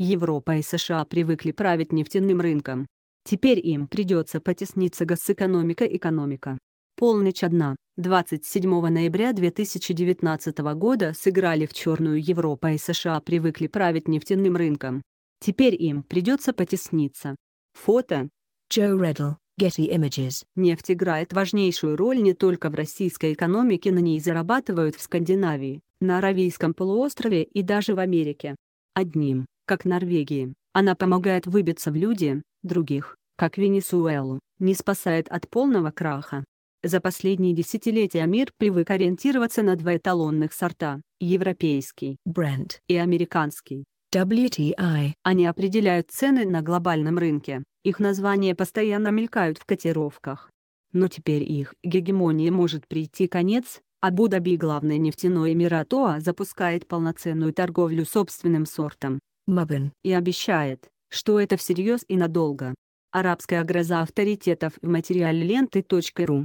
Европа и США привыкли править нефтяным рынком. Теперь им придется потесниться госэкономика экономика. Полночь одна, 27 ноября 2019 года сыграли в черную Европа и США привыкли править нефтяным рынком. Теперь им придется потесниться. Фото. Joe Реддл, Getty Images. Нефть играет важнейшую роль не только в российской экономике, на ней зарабатывают в Скандинавии, на Аравийском полуострове и даже в Америке. Одним как Норвегии, она помогает выбиться в люди, других, как Венесуэлу, не спасает от полного краха. За последние десятилетия мир привык ориентироваться на два эталонных сорта – европейский бренд и американский WTI. Они определяют цены на глобальном рынке, их названия постоянно мелькают в котировках. Но теперь их гегемония может прийти конец, а абу главный нефтяной нефтяное Эмиратоа запускает полноценную торговлю собственным сортом, Мабен и обещает, что это всерьез и надолго. Арабская гроза авторитетов в материале ленты.ру.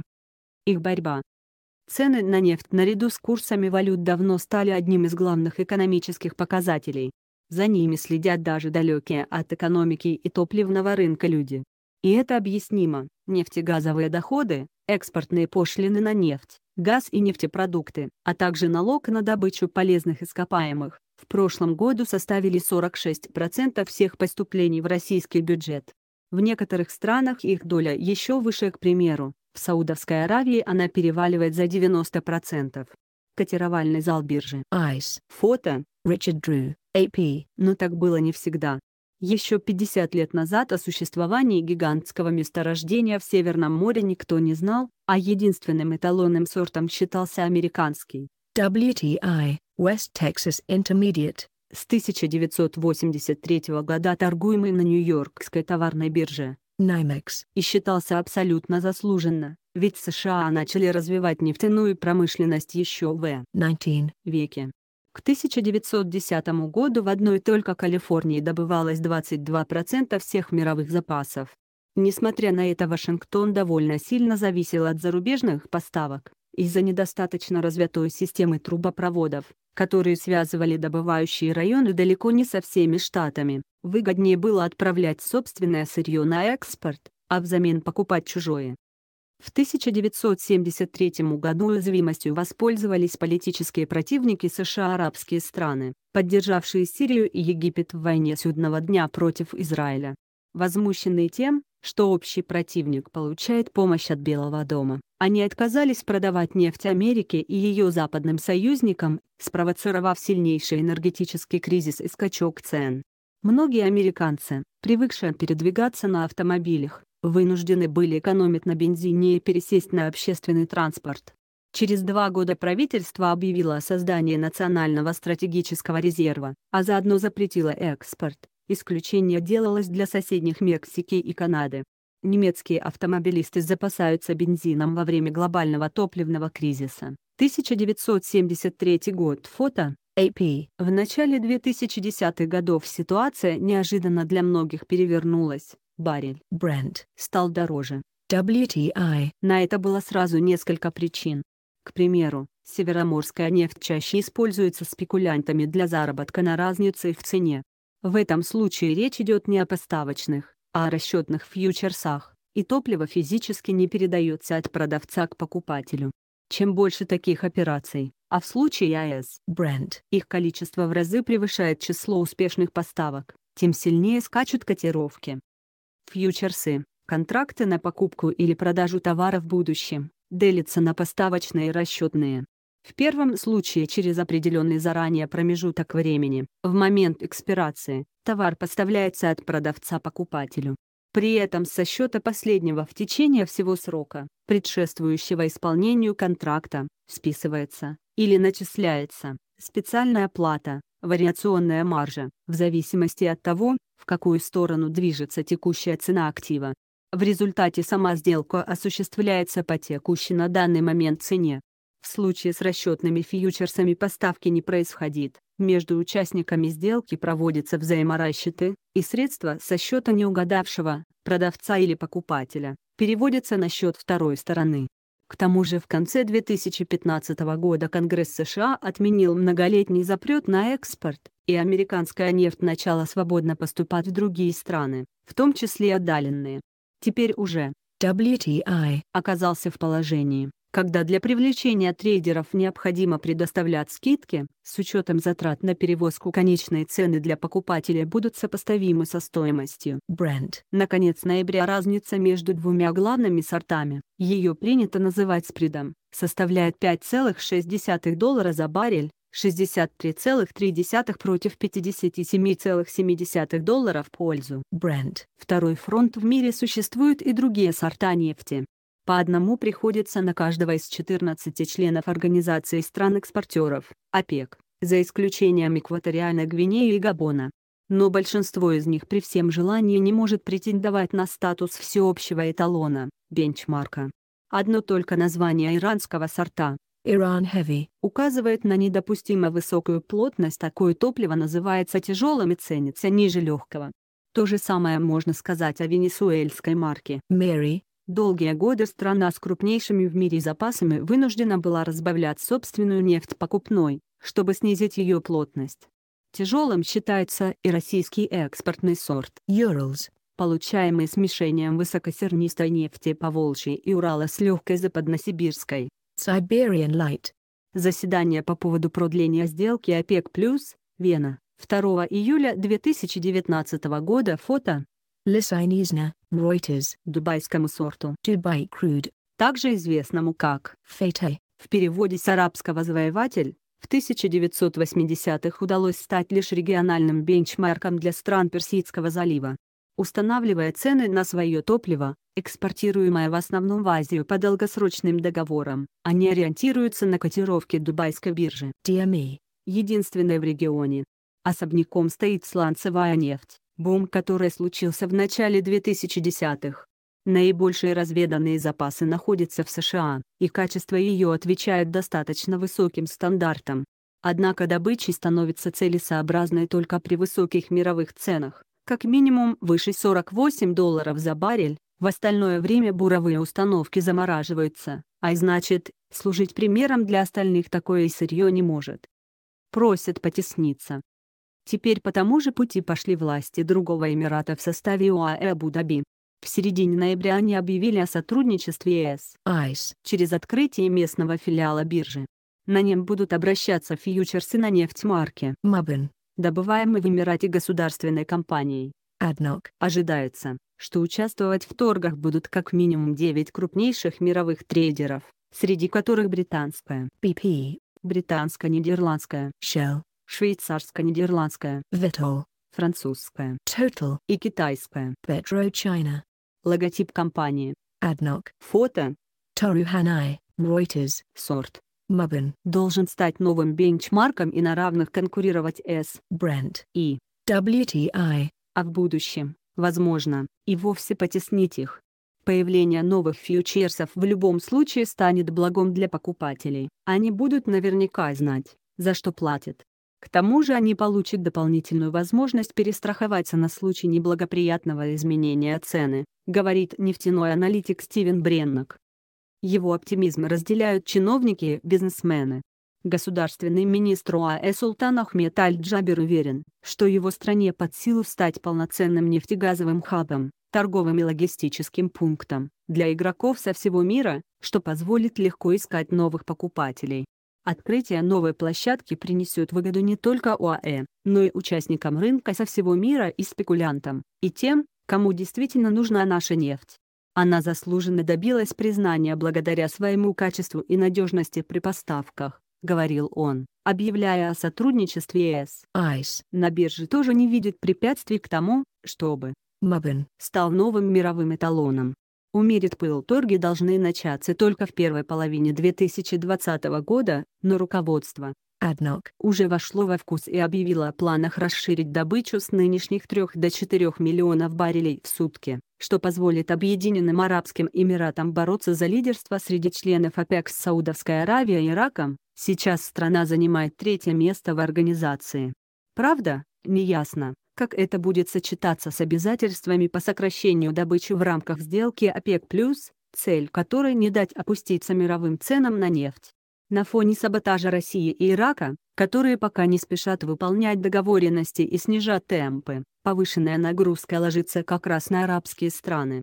Их борьба. Цены на нефть наряду с курсами валют давно стали одним из главных экономических показателей. За ними следят даже далекие от экономики и топливного рынка люди. И это объяснимо. Нефтегазовые доходы, экспортные пошлины на нефть, газ и нефтепродукты, а также налог на добычу полезных ископаемых, в прошлом году составили 46% всех поступлений в российский бюджет. В некоторых странах их доля еще выше, к примеру, в Саудовской Аравии она переваливает за 90%. Котировальный зал биржи. ICE. Фото. Ричард Дрю. АП. Но так было не всегда. Еще 50 лет назад о существовании гигантского месторождения в Северном море никто не знал, а единственным эталонным сортом считался американский. WTI West Texas Intermediate, с 1983 года торгуемый на Нью-Йоркской товарной бирже, NYMEX, и считался абсолютно заслуженно, ведь США начали развивать нефтяную промышленность еще в 19 веке. К 1910 году в одной только Калифорнии добывалось 22% всех мировых запасов. Несмотря на это Вашингтон довольно сильно зависел от зарубежных поставок из-за недостаточно развитой системы трубопроводов, которые связывали добывающие районы далеко не со всеми штатами, выгоднее было отправлять собственное сырье на экспорт, а взамен покупать чужое. В 1973 году уязвимостью воспользовались политические противники США арабские страны, поддержавшие Сирию и Египет в войне судного дня против Израиля. Возмущенные тем, что общий противник получает помощь от Белого дома. Они отказались продавать нефть Америке и ее западным союзникам, спровоцировав сильнейший энергетический кризис и скачок цен. Многие американцы, привыкшие передвигаться на автомобилях, вынуждены были экономить на бензине и пересесть на общественный транспорт. Через два года правительство объявило о создании Национального стратегического резерва, а заодно запретило экспорт. Исключение делалось для соседних Мексики и Канады. Немецкие автомобилисты запасаются бензином во время глобального топливного кризиса. 1973 год. Фото. AP. В начале 2010-х годов ситуация неожиданно для многих перевернулась. Баррель бренд стал дороже. WTI. На это было сразу несколько причин. К примеру, североморская нефть чаще используется спекулянтами для заработка на разнице в цене. В этом случае речь идет не о поставочных, а о расчетных фьючерсах, и топливо физически не передается от продавца к покупателю. Чем больше таких операций, а в случае АЭС, бренд, их количество в разы превышает число успешных поставок, тем сильнее скачут котировки. Фьючерсы – контракты на покупку или продажу товара в будущем, делятся на поставочные и расчетные. В первом случае через определенный заранее промежуток времени, в момент экспирации, товар поставляется от продавца покупателю. При этом со счета последнего в течение всего срока, предшествующего исполнению контракта, списывается или начисляется специальная плата, вариационная маржа, в зависимости от того, в какую сторону движется текущая цена актива. В результате сама сделка осуществляется по текущей на данный момент цене, в случае с расчетными фьючерсами поставки не происходит. Между участниками сделки проводятся взаиморасчеты, и средства со счета неугадавшего, продавца или покупателя, переводятся на счет второй стороны. К тому же в конце 2015 года Конгресс США отменил многолетний запрет на экспорт, и американская нефть начала свободно поступать в другие страны, в том числе отдаленные. Теперь уже WTI оказался в положении, когда для привлечения трейдеров необходимо предоставлять скидки, с учетом затрат на перевозку конечные цены для покупателя будут сопоставимы со стоимостью. Бренд. Наконец, ноября разница между двумя главными сортами, ее принято называть спредом, составляет 5,6 доллара за баррель, 63,3 против 57,7 доллара в пользу. Бренд. Второй фронт в мире существуют и другие сорта нефти. По одному приходится на каждого из 14 членов Организации стран-экспортеров, ОПЕК, за исключением Экваториальной Гвинеи и Габона. Но большинство из них при всем желании не может претендовать на статус всеобщего эталона, бенчмарка. Одно только название иранского сорта Iran Heavy указывает на недопустимо высокую плотность а такое топливо называется тяжелым и ценится ниже легкого. То же самое можно сказать о венесуэльской марке Mary Долгие годы страна с крупнейшими в мире запасами вынуждена была разбавлять собственную нефть покупной, чтобы снизить ее плотность. Тяжелым считается и российский экспортный сорт «Юрлс», получаемый смешением высокосернистой нефти по Волжье и Урала с легкой западносибирской «Siberian Light». Заседание по поводу продления сделки ОПЕК+, Вена, 2 июля 2019 года фото. Лисайнизна. Reuters, дубайскому сорту Dubai Crude, также известному как Фейтай, в переводе с арабского «завоеватель», в 1980-х удалось стать лишь региональным бенчмарком для стран Персидского залива. Устанавливая цены на свое топливо, экспортируемое в основном в Азию по долгосрочным договорам, они ориентируются на котировки Дубайской биржи DME, а» единственной в регионе. Особняком стоит сланцевая нефть, Бум, который случился в начале 2010-х. Наибольшие разведанные запасы находятся в США, и качество ее отвечает достаточно высоким стандартам. Однако добыча становится целесообразной только при высоких мировых ценах, как минимум выше 48 долларов за баррель, в остальное время буровые установки замораживаются, а значит, служить примером для остальных такое сырье не может. Просят потесниться. Теперь по тому же пути пошли власти другого эмирата в составе ОАЭ Абу-Даби. В середине ноября они объявили о сотрудничестве с АИС через открытие местного филиала биржи. На нем будут обращаться фьючерсы на нефть марки Мабин, добываемый в Эмирате государственной компанией. Однако ожидается, что участвовать в торгах будут как минимум 9 крупнейших мировых трейдеров, среди которых британская BP, британско-нидерландская Shell, швейцарско-нидерландская, Vettel, французская, Total и китайская, Petro China. Логотип компании. Adnoc. Фото. Toru Hanai, Reuters. Сорт. Mubin. Должен стать новым бенчмарком и на равных конкурировать с Brent и WTI. А в будущем, возможно, и вовсе потеснить их. Появление новых фьючерсов в любом случае станет благом для покупателей. Они будут наверняка знать, за что платят. К тому же они получат дополнительную возможность перестраховаться на случай неблагоприятного изменения цены, говорит нефтяной аналитик Стивен Бреннок. Его оптимизм разделяют чиновники и бизнесмены. Государственный министр ОАЭ Султан Ахмед Аль-Джабир уверен, что его стране под силу стать полноценным нефтегазовым хабом, торговым и логистическим пунктом, для игроков со всего мира, что позволит легко искать новых покупателей. Открытие новой площадки принесет выгоду не только ОАЭ, но и участникам рынка со всего мира и спекулянтам, и тем, кому действительно нужна наша нефть. Она заслуженно добилась признания благодаря своему качеству и надежности при поставках, говорил он, объявляя о сотрудничестве с ICE. на бирже тоже не видит препятствий к тому, чтобы Мабин стал новым мировым эталоном. Умерит пыл торги должны начаться только в первой половине 2020 года, но руководство однако, уже вошло во вкус и объявило о планах расширить добычу с нынешних 3 до 4 миллионов баррелей в сутки, что позволит Объединенным Арабским Эмиратам бороться за лидерство среди членов ОПЕК с Саудовской Аравией и Ираком. Сейчас страна занимает третье место в организации. Правда, неясно, как это будет сочетаться с обязательствами по сокращению добычи в рамках сделки ОПЕК+, цель которой не дать опуститься мировым ценам на нефть. На фоне саботажа России и Ирака, которые пока не спешат выполнять договоренности и снижат темпы, повышенная нагрузка ложится как раз на арабские страны.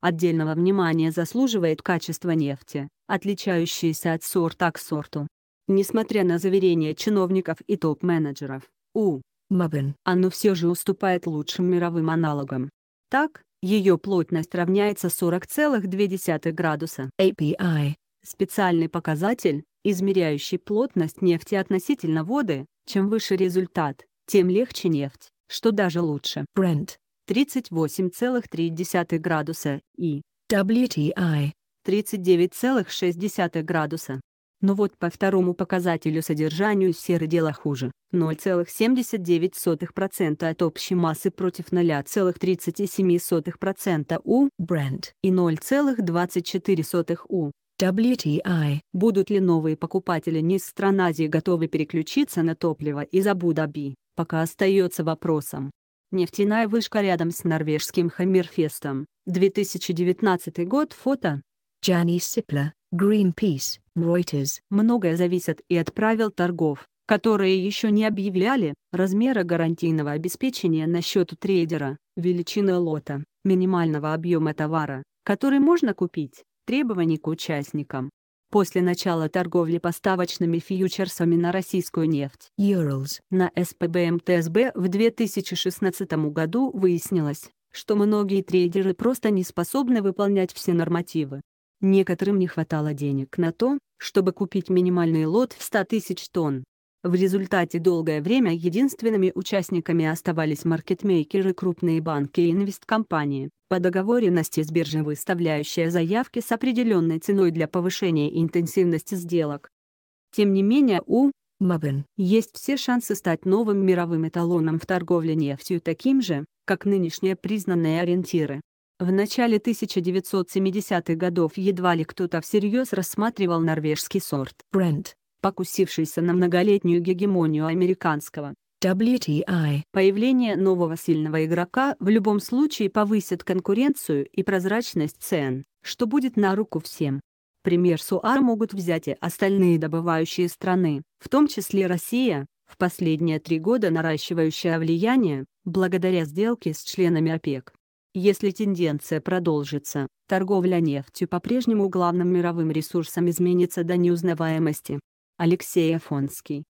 Отдельного внимания заслуживает качество нефти, отличающееся от сорта к сорту. Несмотря на заверения чиновников и топ-менеджеров, у Мобен. Оно все же уступает лучшим мировым аналогам. Так, ее плотность равняется 40,2 градуса. API – специальный показатель, измеряющий плотность нефти относительно воды, чем выше результат, тем легче нефть, что даже лучше. Brent – 38,3 градуса и WTI – 39,6 градуса. Но вот по второму показателю содержанию серы дело хуже – 0,79% от общей массы против 0,37% у Brent и 0,24% у WTI. Будут ли новые покупатели не из стран Азии готовы переключиться на топливо из Абу-Даби, пока остается вопросом. Нефтяная вышка рядом с норвежским Хаммерфестом. 2019 год фото. Джани Сипла, Greenpeace, Reuters. Многое зависит и от правил торгов, которые еще не объявляли, размера гарантийного обеспечения на счету трейдера, величины лота, минимального объема товара, который можно купить, требований к участникам. После начала торговли поставочными фьючерсами на российскую нефть Urals на СПБМТСБ в 2016 году выяснилось, что многие трейдеры просто не способны выполнять все нормативы, Некоторым не хватало денег на то, чтобы купить минимальный лот в 100 тысяч тонн. В результате долгое время единственными участниками оставались маркетмейкеры крупные банки и инвесткомпании, по договоренности с биржей выставляющие заявки с определенной ценой для повышения интенсивности сделок. Тем не менее у Мабен есть все шансы стать новым мировым эталоном в торговле нефтью таким же, как нынешние признанные ориентиры. В начале 1970-х годов едва ли кто-то всерьез рассматривал норвежский сорт Brent, покусившийся на многолетнюю гегемонию американского. WTI. Появление нового сильного игрока в любом случае повысит конкуренцию и прозрачность цен, что будет на руку всем. Пример СУАР могут взять и остальные добывающие страны, в том числе Россия, в последние три года наращивающая влияние, благодаря сделке с членами ОПЕК. Если тенденция продолжится, торговля нефтью по-прежнему главным мировым ресурсом изменится до неузнаваемости. Алексей Афонский